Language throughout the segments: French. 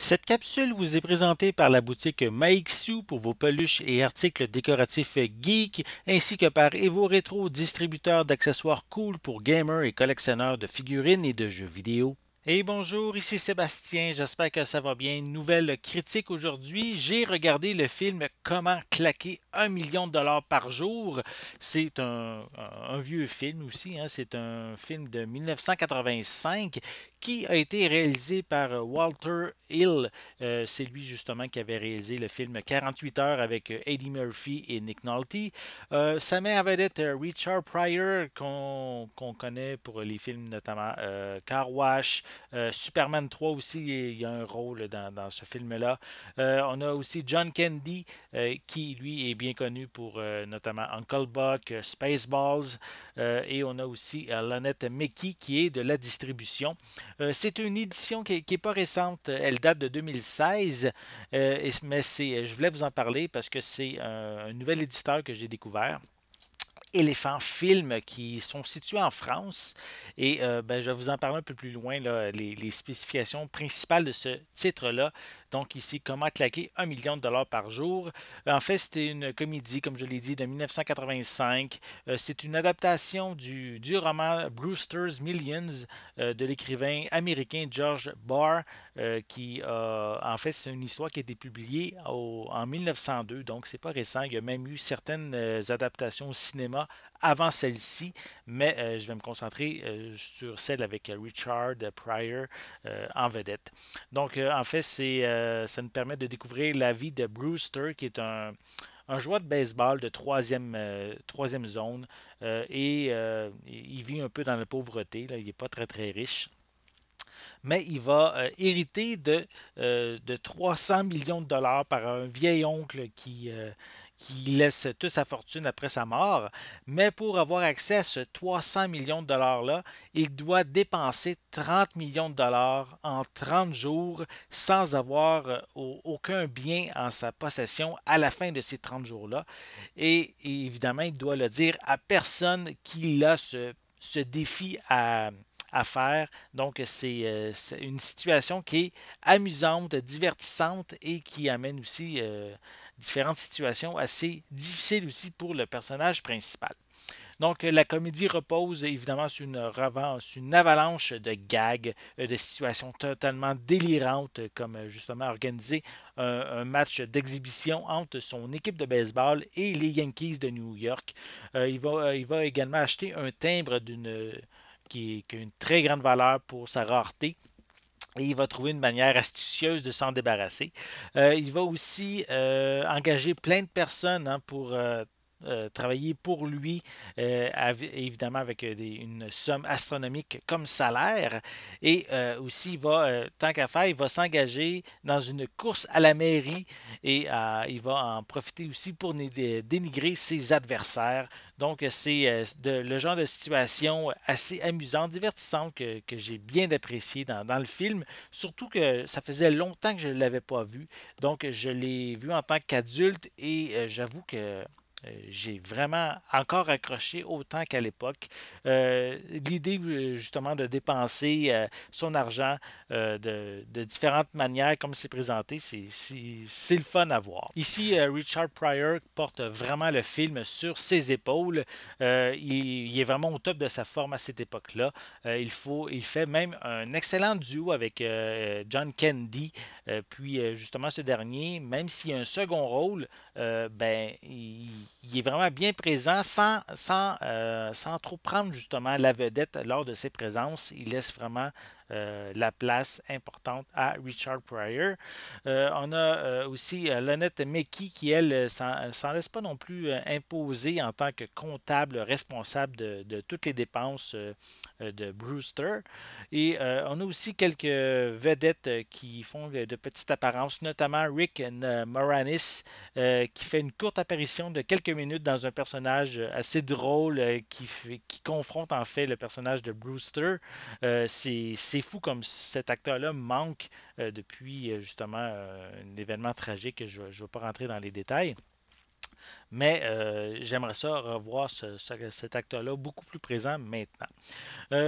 Cette capsule vous est présentée par la boutique Maixu pour vos peluches et articles décoratifs geek, ainsi que par Evo Retro, distributeur d'accessoires cool pour gamers et collectionneurs de figurines et de jeux vidéo. Et bonjour, ici Sébastien, j'espère que ça va bien. Nouvelle critique aujourd'hui, j'ai regardé le film Comment claquer un million de dollars par jour. C'est un, vieux film aussi, hein. c'est un film de 1985 qui a été réalisé par euh, Walter Hill. Euh, c'est lui justement qui avait réalisé le film 48 heures avec euh, Eddie Murphy et Nick Nolte. Sa mère avait d'être Richard Pryor qu'on connaît pour les films notamment Car Wash, Superman 3 aussi, il y a un rôle dans, ce film-là. on a aussi John Candy qui lui est bien connu pour notamment Uncle Buck, Spaceballs et on a aussi l'honnête Mickey qui est de la distribution. Euh, c'est une édition qui n'est pas récente, elle date de 2016, euh, mais euh, je voulais vous en parler parce que c'est un, nouvel éditeur que j'ai découvert. Éléphants Films qui sont situés en France. Et ben, je vais vous en parler un peu plus loin, les, spécifications principales de ce titre-là. Donc ici, comment claquer un million de dollars par jour. Euh, en fait, c'était une comédie, comme je l'ai dit, de 1985. Euh, c'est une adaptation du, du, roman Brewster's Millions euh, de l'écrivain américain George Barr, qui en fait, c'est une histoire qui a été publiée en 1902, donc c'est pas récent. Il y a même eu certaines adaptations au cinéma avant celle-ci, mais euh, je vais me concentrer euh, sur celle avec euh, Richard Pryor en vedette. Donc, en fait, c'est, ça nous permet de découvrir la vie de Brewster, qui est un, joueur de baseball de troisième, zone, et il vit un peu dans la pauvreté, il n'est pas très très riche mais il va hériter de, 300 millions de dollars par un vieil oncle qui, qui laisse toute sa fortune après sa mort, mais pour avoir accès à ce 300 millions de dollars-là, il doit dépenser 30 millions de dollars en 30 jours sans avoir euh, aucun bien en sa possession à la fin de ces 30 jours-là. Et évidemment, il doit le dire à personne qui a ce, ce défi à, à faire. Donc, euh, c'est une situation qui est amusante, divertissante et qui amène aussi euh, différentes situations assez difficiles aussi pour le personnage principal. Donc, la comédie repose évidemment sur une, avalanche de gags, euh, de situations totalement délirantes, comme justement organiser un, match d'exhibition entre son équipe de baseball et les Yankees de New York. il, va, il va également acheter un timbre d'une qui, a une très grande valeur pour sa rareté. Et il va trouver une manière astucieuse de s'en débarrasser. Euh, il va aussi euh, engager plein de personnes hein, pour euh, euh, travailler pour lui, euh, évidemment avec euh, une somme astronomique comme salaire. Et aussi, il va, tant qu'à faire, il va s'engager dans une course à la mairie et il va en profiter aussi pour dénigrer ses adversaires. Donc, c'est le genre de situation assez amusante, divertissante que, j'ai bien apprécié dans, le film. Surtout que ça faisait longtemps que je ne l'avais pas vu. Donc, je l'ai vu en tant qu'adulte et j'avoue que euh, j'ai vraiment encore accroché autant qu'à l'époque. Euh, l'idée euh, justement de dépenser son argent de, différentes manières comme c'est présenté, c'est le fun à voir. Ici, Richard Pryor porte vraiment le film sur ses épaules. Il, est vraiment au top de sa forme à cette époque-là. il, faut, il fait même un excellent duo avec John Kennedy. puis justement, ce dernier, même s'il a un second rôle, ben, il il est vraiment bien présent sans, euh, sans trop prendre justement la vedette lors de ses présences. Il laisse vraiment euh, la place importante à Richard Pryor. Euh, on a euh, aussi l'honnête Mickey qui, elle, s'en laisse pas non plus imposer en tant que comptable responsable de, toutes les dépenses de Brewster. Et on a aussi quelques vedettes qui font de petites apparences, notamment Rick Moranis, qui fait une courte apparition de quelques minutes dans un personnage assez drôle qui, confronte en fait le personnage de Brewster. c'est fou comme cet acteur-là manque euh, depuis euh, justement euh, un événement tragique. Je ne veux pas rentrer dans les détails. Mais j'aimerais ça revoir cet acteur-là beaucoup plus présent maintenant.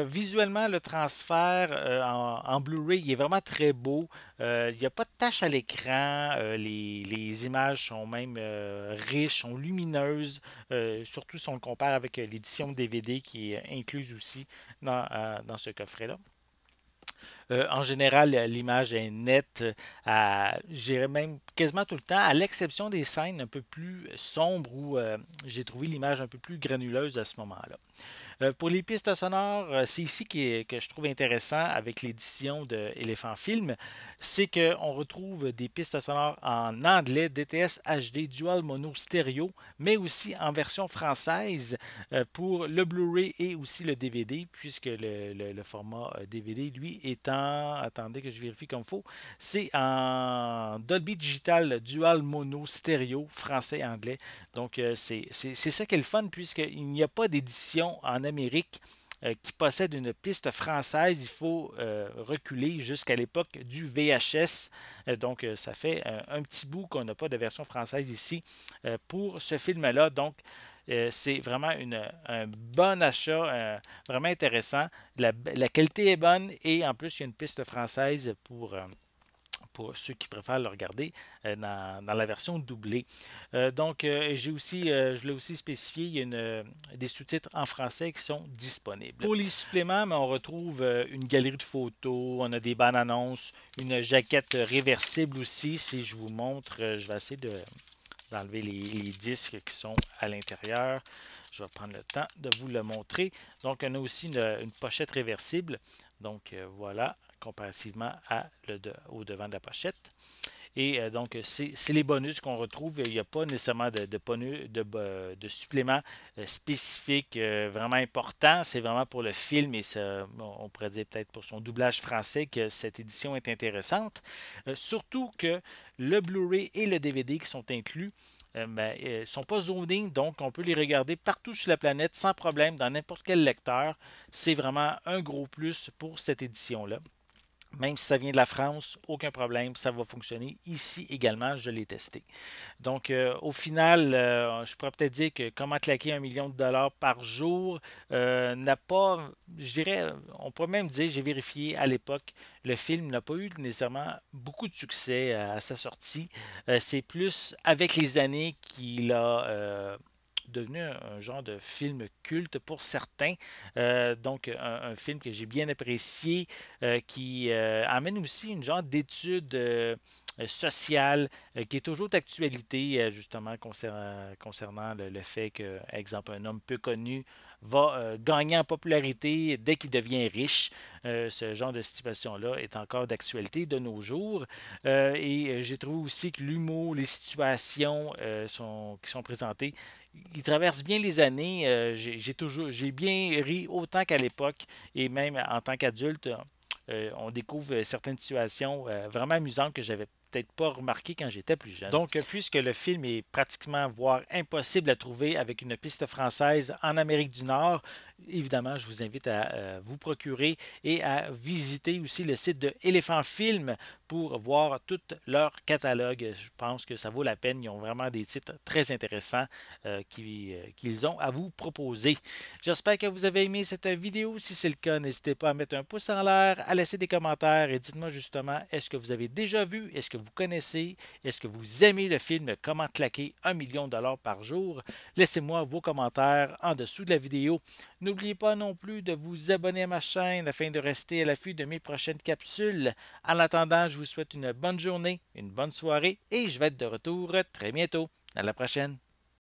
visuellement, le transfert en, Blu-ray, est vraiment très beau. il n'y a pas de tâche à l'écran. Les, images sont même riches, sont lumineuses. surtout si on le compare avec l'édition DVD qui est incluse aussi dans ce coffret-là. Euh, en général, l'image est nette, euh, à, j'irais même quasiment tout le temps, à l'exception des scènes un peu plus sombres où euh, j'ai trouvé l'image un peu plus granuleuse à ce moment-là. pour les pistes sonores, c'est ici que, je trouve intéressant avec l'édition de Elephant Film, c'est qu'on retrouve des pistes sonores en anglais, DTS HD Dual Mono Stereo, mais aussi en version française pour le Blu-ray et aussi le DVD, puisque le, le format DVD, lui, étant Attendez que je vérifie comme il faut. C'est en Dolby Digital Dual Mono Stéréo, français, anglais. Donc, euh, c'est ça qui est le fun, puisqu'il n'y a pas d'édition en Amérique euh, qui possède une piste française, il faut euh, reculer jusqu'à l'époque du VHS. donc, ça fait un petit bout qu'on n'a pas de version française ici pour ce film-là. Donc, euh, c'est vraiment un bon achat, euh, vraiment intéressant. La, qualité est bonne et en plus, il y a une piste française pour. Euh, pour ceux qui préfèrent le regarder dans, la version doublée. donc, j'ai aussi, je l'ai aussi spécifié, il y a une, des sous-titres en français qui sont disponibles. Pour les suppléments, on retrouve une galerie de photos, on a des bandes annonces, une jaquette réversible aussi. Si je vous montre, je vais essayer de, d'enlever les, disques qui sont à l'intérieur. Je vais prendre le temps de vous le montrer. Donc, on a aussi une, pochette réversible. Donc, euh, voilà, comparativement à le au devant de la pochette. Et euh, donc, c'est les bonus qu'on retrouve. Il n'y a pas nécessairement de, bonus, de, suppléments euh, spécifiques euh, vraiment importants. C'est vraiment pour le film et on pourrait dire peut-être pour son doublage français que cette édition est intéressante. surtout que le Blu-ray et le DVD qui sont inclus ne ben, sont pas zoning, donc on peut les regarder partout sur la planète sans problème dans n'importe quel lecteur. C'est vraiment un gros plus pour cette édition-là. Même si ça vient de la France, aucun problème, ça va fonctionner. Ici également, je l'ai testé. Donc, euh, au final, euh, je pourrais peut-être dire que comment claquer un million de dollars par jour euh, n'a pas, je dirais, on pourrait même dire, j'ai vérifié à l'époque, le film n'a pas eu nécessairement beaucoup de succès à sa sortie. C'est plus avec les années qu'il a devenu un genre de film culte pour certains. Euh, donc, un, film que j'ai bien apprécié, euh, qui euh, amène aussi une genre d'étude sociale qui est toujours d'actualité, justement, concernant, le, le, fait que, exemple, un homme peu connu va euh, gagner en popularité dès qu'il devient riche. Euh, ce genre de situation-là est encore d'actualité de nos jours. Euh, et j'ai trouvé aussi que l'humour, les situations qui sont présentées, ils traversent bien les années. j'ai toujours, j'ai bien ri autant qu'à l'époque et même en tant qu'adulte. Euh, on découvre euh, certaines situations euh, vraiment amusantes que j'avais peut-être pas remarquées quand j'étais plus jeune. Donc, puisque le film est pratiquement, voire impossible à trouver avec une piste française en Amérique du Nord, évidemment, je vous invite à euh, vous procurer et à visiter aussi le site de Elephant Film pour voir tout leur catalogue. Je pense que ça vaut la peine. Ils ont vraiment des titres très intéressants euh, euh, qu'ils ont à vous proposer. J'espère que vous avez aimé cette vidéo. Si c'est le cas, n'hésitez pas à mettre un pouce en l'air, à laisser des commentaires et dites-moi justement, est-ce que vous avez déjà vu, est-ce que vous connaissez, est-ce que vous aimez le film Comment claquer un million de dollars par jour? Laissez-moi vos commentaires en dessous de la vidéo n'oubliez pas non plus de vous abonner à ma chaîne afin de rester à l'affût de mes prochaines capsules. En attendant, je vous souhaite une bonne journée, une bonne soirée et je vais être de retour très bientôt. À la prochaine.